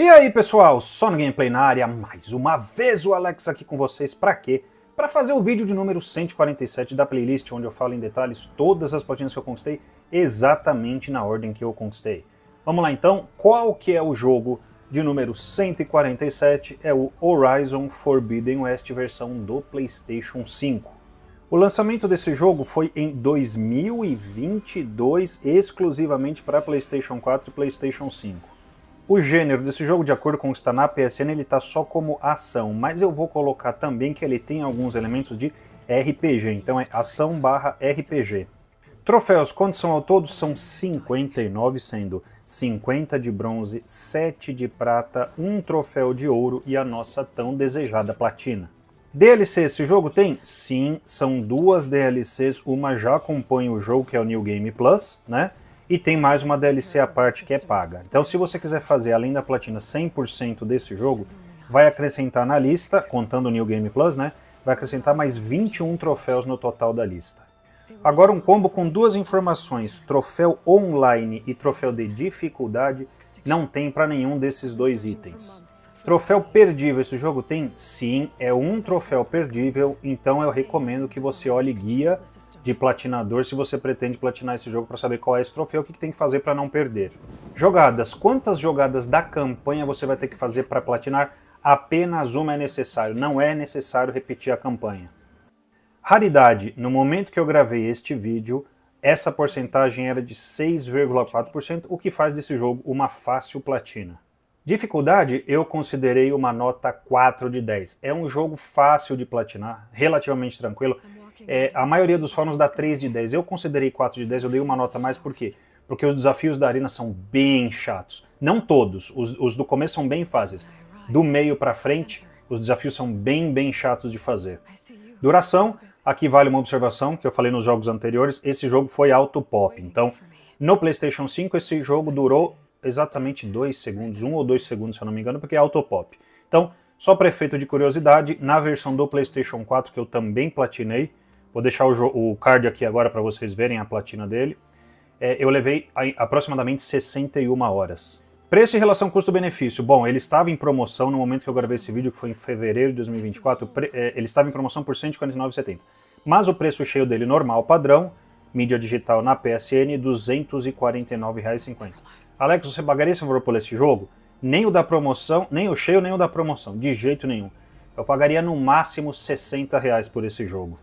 E aí pessoal, só no Gameplay na área, mais uma vez o Alex aqui com vocês, pra quê? Pra fazer o vídeo de número 147 da playlist, onde eu falo em detalhes todas as platina que eu conquistei, exatamente na ordem que eu conquistei. Vamos lá então, qual que é o jogo de número 147? É o Horizon Forbidden West versão do Playstation 5. O lançamento desse jogo foi em 2022, exclusivamente para Playstation 4 e Playstation 5. O gênero desse jogo, de acordo com o que está na PSN, ele está só como ação, mas eu vou colocar também que ele tem alguns elementos de RPG, então é ação barra RPG. Troféus, quantos são ao todo? São 59, sendo 50 de bronze, 7 de prata, um troféu de ouro e a nossa tão desejada platina. DLC esse jogo tem? Sim, são duas DLCs, uma já compõe o jogo, que é o New Game Plus, né? e tem mais uma DLC à parte que é paga. Então, se você quiser fazer além da platina 100% desse jogo, vai acrescentar na lista, contando o New Game Plus, né? Vai acrescentar mais 21 troféus no total da lista. Agora um combo com duas informações, troféu online e troféu de dificuldade, não tem para nenhum desses dois itens. Troféu perdível esse jogo tem? Sim, é um troféu perdível, então eu recomendo que você olhe guia de platinador se você pretende platinar esse jogo para saber qual é esse troféu, o que, que tem que fazer para não perder. Jogadas. Quantas jogadas da campanha você vai ter que fazer para platinar? Apenas uma é necessário. Não é necessário repetir a campanha. Raridade. No momento que eu gravei este vídeo, essa porcentagem era de 6,4%, o que faz desse jogo uma fácil platina. Dificuldade, eu considerei uma nota 4 de 10. É um jogo fácil de platinar, relativamente tranquilo. É, a maioria dos fóruns dá 3 de 10. Eu considerei 4 de 10, eu dei uma nota mais, por quê? Porque os desafios da arena são bem chatos. Não todos, os, os do começo são bem fáceis. Do meio para frente, os desafios são bem, bem chatos de fazer. Duração, aqui vale uma observação que eu falei nos jogos anteriores, esse jogo foi auto-pop. Então, no PlayStation 5, esse jogo durou exatamente 2 segundos, 1 um ou 2 segundos, se eu não me engano, porque é auto-pop. Então, só para efeito de curiosidade, na versão do PlayStation 4, que eu também platinei, Vou deixar o, o card aqui agora para vocês verem a platina dele. É, eu levei a, aproximadamente 61 horas. Preço em relação custo-benefício. Bom, ele estava em promoção no momento que eu gravei esse vídeo, que foi em fevereiro de 2024. É, ele estava em promoção por R$ 149,70. Mas o preço cheio dele normal, padrão, mídia digital na PSN, R$ 249,50. Alex, você pagaria esse valor por esse jogo? Nem o da promoção, nem o cheio, nem o da promoção. De jeito nenhum. Eu pagaria no máximo R$ reais por esse jogo.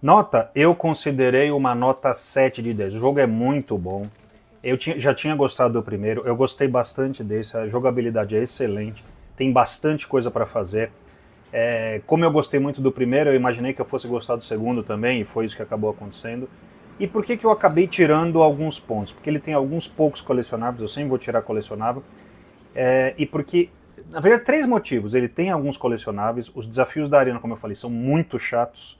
Nota, eu considerei uma nota 7 de 10. O jogo é muito bom. Eu tinha, já tinha gostado do primeiro, eu gostei bastante desse, a jogabilidade é excelente, tem bastante coisa para fazer. É, como eu gostei muito do primeiro, eu imaginei que eu fosse gostar do segundo também, e foi isso que acabou acontecendo. E por que, que eu acabei tirando alguns pontos? Porque ele tem alguns poucos colecionáveis, eu sempre vou tirar colecionável. É, e porque, na verdade, três motivos. Ele tem alguns colecionáveis, os desafios da arena, como eu falei, são muito chatos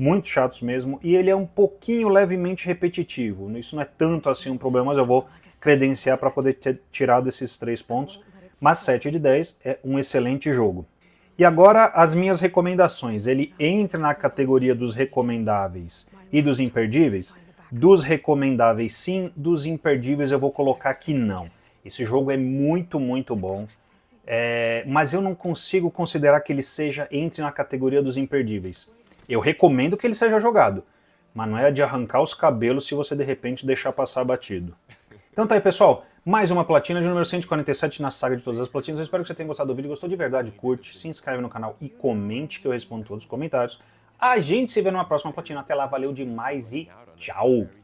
muito chatos mesmo, e ele é um pouquinho levemente repetitivo. Isso não é tanto assim um problema, mas eu vou credenciar para poder ter tirado esses três pontos. Mas 7 de 10 é um excelente jogo. E agora as minhas recomendações. Ele entra na categoria dos recomendáveis e dos imperdíveis? Dos recomendáveis sim, dos imperdíveis eu vou colocar que não. Esse jogo é muito, muito bom. É, mas eu não consigo considerar que ele seja entre na categoria dos imperdíveis eu recomendo que ele seja jogado, mas não é de arrancar os cabelos se você de repente deixar passar batido. Então tá aí, pessoal. Mais uma platina de número 147 na saga de todas as platinas. Eu espero que você tenha gostado do vídeo. Gostou de verdade? Curte, se inscreve no canal e comente que eu respondo todos os comentários. A gente se vê numa próxima platina. Até lá, valeu demais e tchau!